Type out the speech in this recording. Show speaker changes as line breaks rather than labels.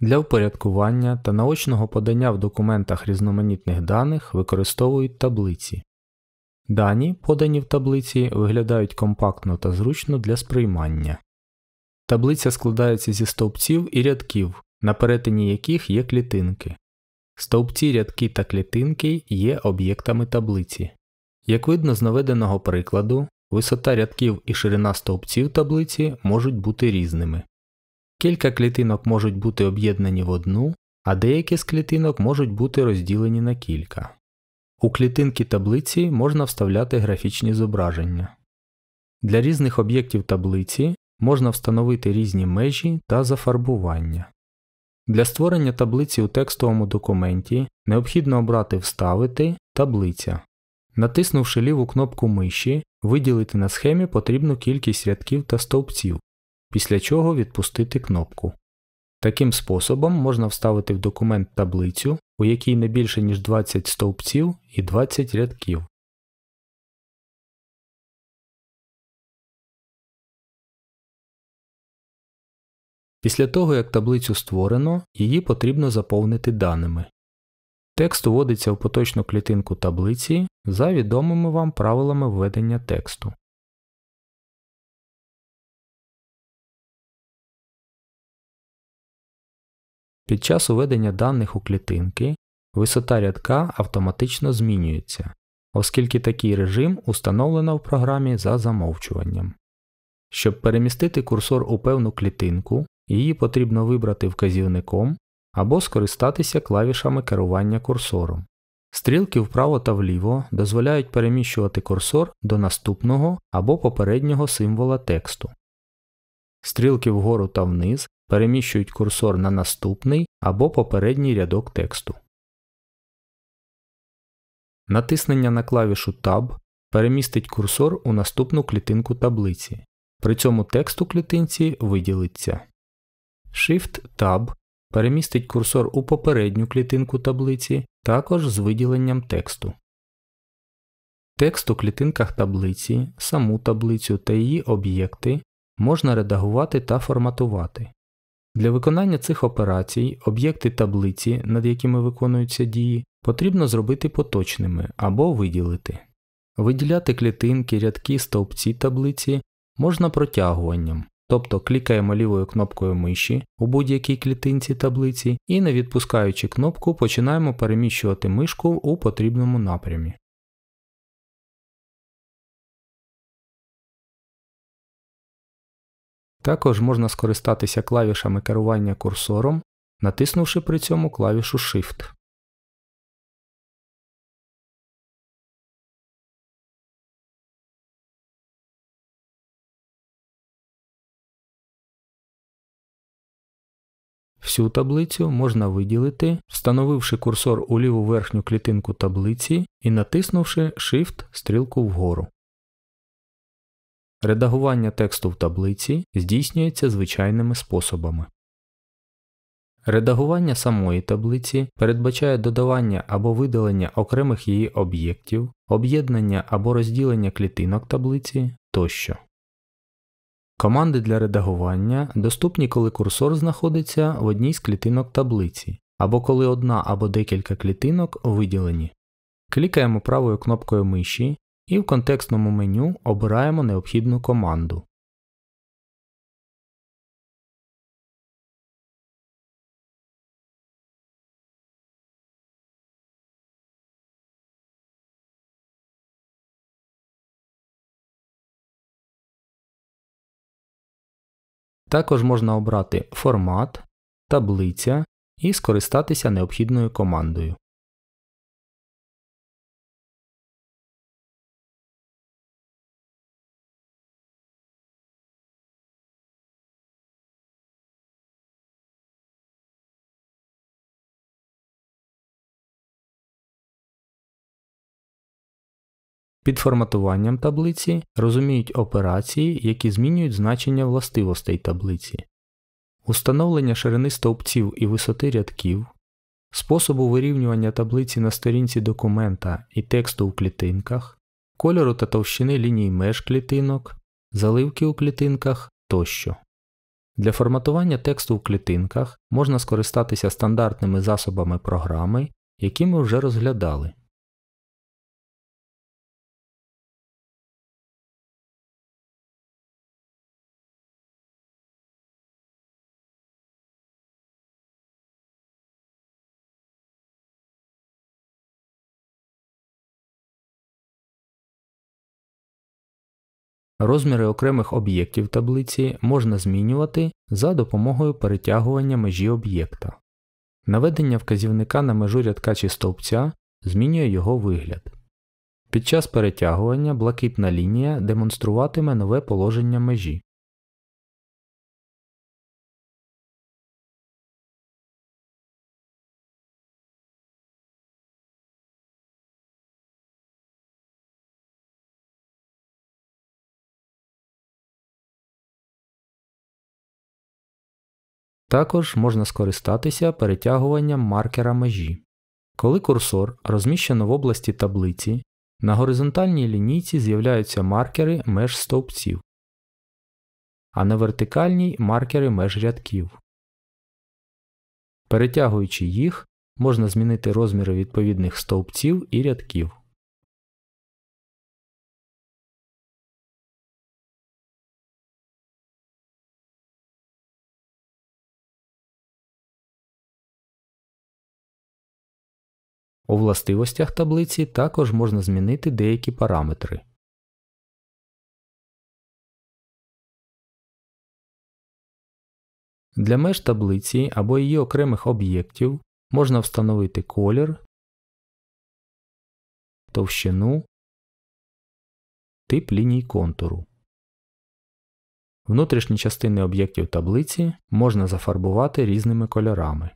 Для впорядкування та наочного подання в документах різноманітних даних використовують таблиці. Дані, подані в таблиці, виглядають компактно та зручно для сприймання. Таблиця складається зі стовпців і рядків, на перетині яких є клітинки. Стовпці рядки та клітинки є об'єктами таблиці. Як видно з наведеного прикладу, висота рядків і ширина стовпців таблиці можуть бути різними. Кілька клітинок можуть бути об'єднані в одну, а деякі з клітинок можуть бути розділені на кілька. У клітинки таблиці можна вставляти графічні зображення. Для різних об'єктів таблиці можна встановити різні межі та зафарбування. Для створення таблиці у текстовому документі необхідно обрати Вставити таблиця. Натиснувши ліву кнопку миші, виділити на схемі потрібну кількість рядків та стовпців після чого відпустити кнопку. Таким способом можна вставити в документ таблицю, у якій не більше ніж 20 стовпців
і 20 рядків. Після того, як таблицю створено, її потрібно заповнити даними. Текст вводиться в поточну клітинку таблиці за відомими вам правилами введення тексту. Під час уведення даних у клітинки висота рядка автоматично
змінюється, оскільки такий режим установлено в програмі за замовчуванням. Щоб перемістити курсор у певну клітинку, її потрібно вибрати вказівником або скористатися клавішами керування курсором. Стрілки вправо та вліво дозволяють переміщувати курсор до наступного або попереднього символа тексту. Стрілки вгору та вниз переміщують курсор на наступний або попередній рядок тексту. Натиснення на клавішу Tab перемістить курсор у наступну клітинку таблиці. При цьому текст у клітинці виділиться. Shift-Tab перемістить курсор у попередню клітинку таблиці, також з виділенням тексту. Текст у клітинках таблиці, саму таблицю та її об'єкти можна редагувати та форматувати. Для виконання цих операцій об'єкти таблиці, над якими виконуються дії, потрібно зробити поточними або виділити. Виділяти клітинки, рядки, стовпці таблиці можна протягуванням, тобто клікаємо лівою кнопкою миші у будь-якій
клітинці таблиці і, не відпускаючи кнопку, починаємо переміщувати мишку у потрібному напрямі. Також можна скористатися клавішами керування курсором, натиснувши при цьому клавішу Shift. Всю таблицю можна виділити, встановивши курсор у ліву верхню клітинку таблиці
і натиснувши Shift стрілку вгору. Редагування тексту в таблиці здійснюється звичайними способами. Редагування самої таблиці передбачає додавання або видалення окремих її об'єктів, об'єднання або розділення клітинок таблиці тощо. Команди для редагування доступні, коли курсор знаходиться в одній з клітинок таблиці, або коли одна або декілька клітинок виділені.
Клікаємо правою кнопкою миші і в контекстному меню обираємо необхідну команду. Також можна обрати формат, таблиця і скористатися необхідною командою. Під форматуванням таблиці розуміють операції,
які змінюють значення властивостей таблиці, установлення ширини стовпців і висоти рядків, способу вирівнювання таблиці на сторінці документа і тексту у клітинках, кольору та товщини ліній меж клітинок, заливки у клітинках тощо. Для форматування тексту в клітинках
можна скористатися стандартними засобами програми, які ми вже розглядали. Розміри окремих об'єктів таблиці можна змінювати за допомогою перетягування межі
об'єкта. Наведення вказівника на межу рядка чи стовпця змінює його
вигляд. Під час перетягування блакитна лінія демонструватиме нове положення межі. Також можна скористатися перетягуванням маркера межі. Коли курсор розміщено в області
таблиці, на горизонтальній лінійці з'являються маркери меж стовпців, а на вертикальній маркери меж рядків.
Перетягуючи їх, можна змінити розміри відповідних стовпців і рядків. У властивостях таблиці також можна змінити деякі параметри. Для меж таблиці або її окремих об'єктів можна встановити колір, товщину, тип ліній контуру. Внутрішні частини об'єктів таблиці можна зафарбувати різними кольорами.